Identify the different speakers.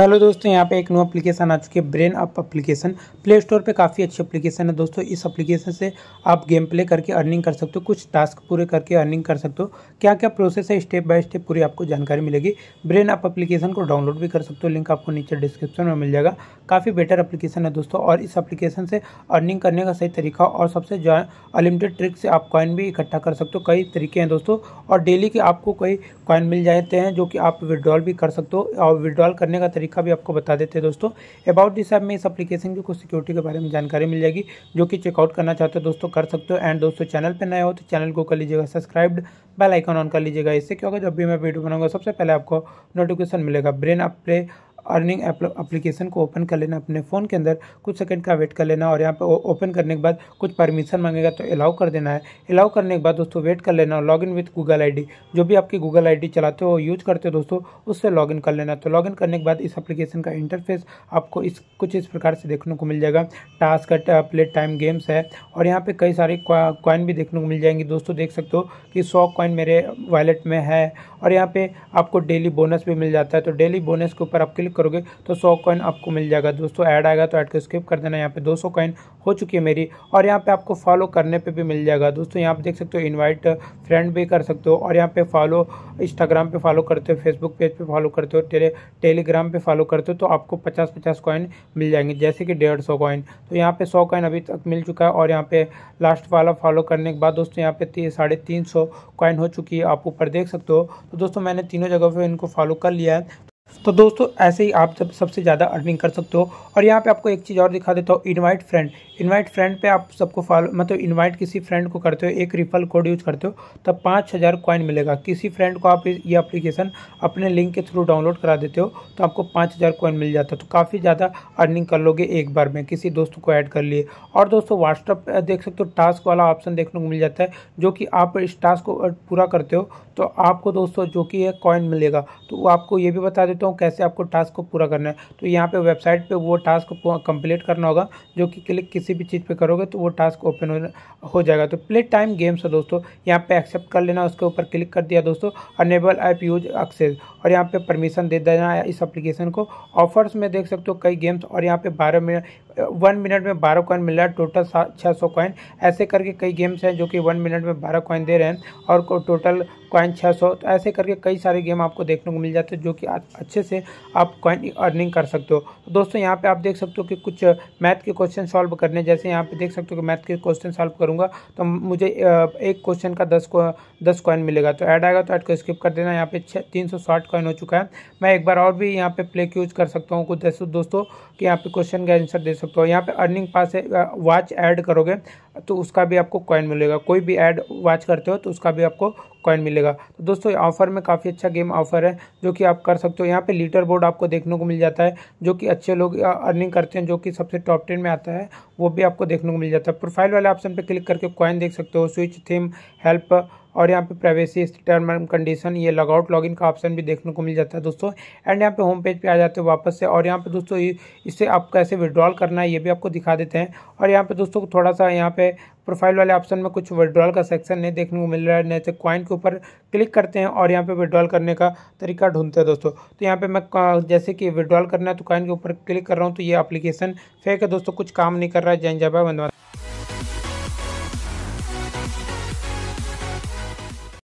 Speaker 1: तो हेलो दोस्तों यहाँ पे एक न्यू एप्लीकेशन आ चुकी है brain up application play store पे काफ़ी अच्छी एप्लीकेशन है दोस्तों इस एप्लीकेशन से आप गेम प्ले करके अर्निंग कर सकते हो कुछ टास्क पूरे करके अर्निंग कर सकते हो क्या क्या प्रोसेस है स्टेप बाय स्टेप पूरी आपको जानकारी मिलेगी ब्रेन अप एप्लीकेशन को डाउनलोड भी कर सकते हो लिंक आपको नीचे डिस्क्रिप्शन में मिल जाएगा काफ़ी बेटर अप्लीकेशन है दोस्तों और इस अपलीकेशन से अर्निंग करने का सही तरीका और सबसे अनलिमिटेड ट्रिक से आप कॉइन भी इकट्ठा कर सकते हो कई तरीके हैं दोस्तों और डेली के आपको कई कॉइन मिल जाते हैं जो कि आप विड्रॉल भी कर सकते हो और विड्रॉल करने का तरीका लिखा भी आपको बता देते हैं दोस्तों अबाउट दिस ऐप में इस एप्लीकेशन की कुछ सिक्योरिटी के बारे में जानकारी मिल जाएगी जो कि चेकआउट करना चाहते हो दोस्तों कर सकते हो एंड दोस्तों चैनल पर नए हो तो चैनल को कर लीजिएगा सब्सक्राइब बेल आइकन ऑन कर लीजिएगा इससे क्योंकि जब भी मैं वीडियो बनाऊंगा सबसे पहले आपको नोटिफिकेशन मिलेगा ब्रेन अपने अर्निंग एप्लीकेशन को ओपन कर लेना अपने फ़ोन के अंदर कुछ सेकंड का वेट कर लेना और यहाँ पे ओपन करने के बाद कुछ परमिशन मांगेगा तो अलाउ कर देना है अलाउ करने के बाद दोस्तों वेट कर लेना लॉग इन विथ गूगल आई जो भी आपकी गूगल आई चलाते हो यूज करते हो दोस्तों उससे लॉग कर लेना तो लॉग करने के बाद इस एप्लीकेशन का इंटरफेस आपको इस कुछ इस प्रकार से देखने को मिल जाएगा टास्क प्ले टाइम गेम्स है और यहाँ पर कई सारे कॉइन भी देखने को मिल जाएंगी दोस्तों देख सकते हो कि सौ कॉइन मेरे वॉलेट में है और यहाँ पर आपको डेली बोनस भी मिल जाता है तो डेली बोनस के ऊपर आप क्लिक करोगे तो सौ कॉइन आपको मिल जाएगा दोस्तों ऐड आएगा तो ऐड को स्किप कर देना यहाँ पे 200 कॉइन हो चुकी है मेरी और यहाँ पे आपको फॉलो करने पे भी मिल जाएगा दोस्तों यहाँ पे देख सकते हो इनवाइट फ्रेंड भी कर सकते हो और यहाँ पे फॉलो इंस्टाग्राम पे फॉलो करते हो फेसबुक पेज पे फॉलो करते हो टेले टेलीग्राम पे फॉलो करते हो तो आपको पचास पचास कॉइन मिल जाएंगे जैसे कि डेढ़ सौ कॉइन तो यहाँ पे सौ कॉइन अभी तक मिल चुका है और यहाँ पे लास्ट वाला फॉलो करने के बाद दोस्तों यहाँ पे साढ़े तीन सौ कॉइन हो चुकी है आप ऊपर देख सकते हो तो दोस्तों मैंने तीनों जगह पर इनको फॉलो कर लिया है तो दोस्तों ऐसे ही आप सब सबसे ज़्यादा अर्निंग कर सकते हो और यहाँ पे आपको एक चीज़ और दिखा देता हूँ इनवाइट फ्रेंड इनवाइट फ्रेंड पे आप सबको फॉलो मतलब इनवाइट किसी फ्रेंड को करते हो एक रिफल कोड यूज करते हो तब पाँच हज़ार कॉइन मिलेगा किसी फ्रेंड को आप ये अप्लीकेशन अपने लिंक के थ्रू डाउनलोड करा देते हो तो आपको पाँच हज़ार कॉइन मिल जाता है तो काफ़ी ज़्यादा अर्निंग कर लोगे एक बार में किसी दोस्त को ऐड कर लिए और दोस्तों व्हाट्सअप देख सकते हो टास्क वाला ऑप्शन देखने को मिल जाता है जो कि आप इस टास्क को पूरा करते हो तो आपको दोस्तों जो कि है कॉइन मिलेगा तो आपको ये भी बता देते देता हूँ कैसे आपको टास्क को पूरा करना है तो यहाँ पे वेबसाइट पे वो टास्क कंप्लीट करना होगा जो कि क्लिक किसी भी चीज़ पे करोगे तो वो टास्क ओपन हो जाएगा तो प्ले टाइम गेम्स है दोस्तों यहाँ पे एक्सेप्ट कर लेना उसके ऊपर क्लिक कर दिया दोस्तों अनेबल ऐप यूज एक्सेस और यहाँ पे परमिशन दे देना है इस एप्लीकेशन को ऑफर्स में देख सकते हो कई गेम्स और यहाँ पे बारह मिनट वन मिनट में बारह कॉइन मिल रहा है टोटल छः सौ कॉइन ऐसे करके कई गेम्स हैं जो कि वन मिनट में बारह कॉइन दे रहे हैं और टोटल कॉइन छः सौ तो ऐसे करके कई सारे गेम आपको देखने को मिल जाते हैं जो कि अच्छे से आप कॉइन अर्निंग कर सकते हो तो दोस्तों यहाँ पर आप देख सकते हो कि कुछ मैथ के क्वेश्चन सॉल्व करने जैसे यहाँ पर देख सकते हो कि मैथ के क्वेश्चन सॉल्व करूँगा तो मुझे एक क्वेश्चन का दस दस कॉइन मिलेगा तो ऐड आएगा तो ऐड को स्किप कर देना यहाँ पे छः तीन सौ कॉइन हो चुका है मैं एक बार और भी यहाँ पे प्ले क्यूज कर सकता हूँ कुछ दोस्तों कि यहाँ पे क्वेश्चन का आंसर दे सकता हूँ यहाँ पे अर्निंग पास वॉच ऐड करोगे तो उसका भी आपको कॉइन मिलेगा कोई भी ऐड वॉच करते हो तो उसका भी आपको कॉइन मिलेगा तो दोस्तों ऑफर में काफ़ी अच्छा गेम ऑफर है जो कि आप कर सकते हो यहाँ पे लीटर बोर्ड आपको देखने को मिल जाता है जो कि अच्छे लोग अर्निंग करते हैं जो कि सबसे टॉप टेन में आता है वो भी आपको देखने को मिल जाता है प्रोफाइल वाले ऑप्शन पर क्लिक करके कॉइन देख सकते हो स्विच थीम हेल्प और यहाँ पे प्राइवेसी टर्म एंड कंडीशन ये लॉगआउट लॉगिन का ऑप्शन भी देखने को मिल जाता है दोस्तों एंड यहाँ पे होम पेज पे आ जाते हो वापस से और यहाँ पे दोस्तों इससे आप कैसे विड्रॉल करना है ये भी आपको दिखा देते हैं और यहाँ पे दोस्तों थोड़ा सा यहाँ पे प्रोफाइल वाले ऑप्शन में कुछ विड्रॉल का सेक्शन नहीं देखने को मिल रहा है जैसे क्वाइन के ऊपर क्लिक करते हैं और यहाँ पे विड्रॉल करने का तरीका ढूंढते हैं दोस्तों तो यहाँ पे मैं जैसे कि विड्रॉल करना है तो क्वाइन के ऊपर क्लिक कर रहा हूँ तो ये एप्लीकेशन फेक है दोस्तों कुछ काम नहीं कर रहा है जैन जाबा बंदवा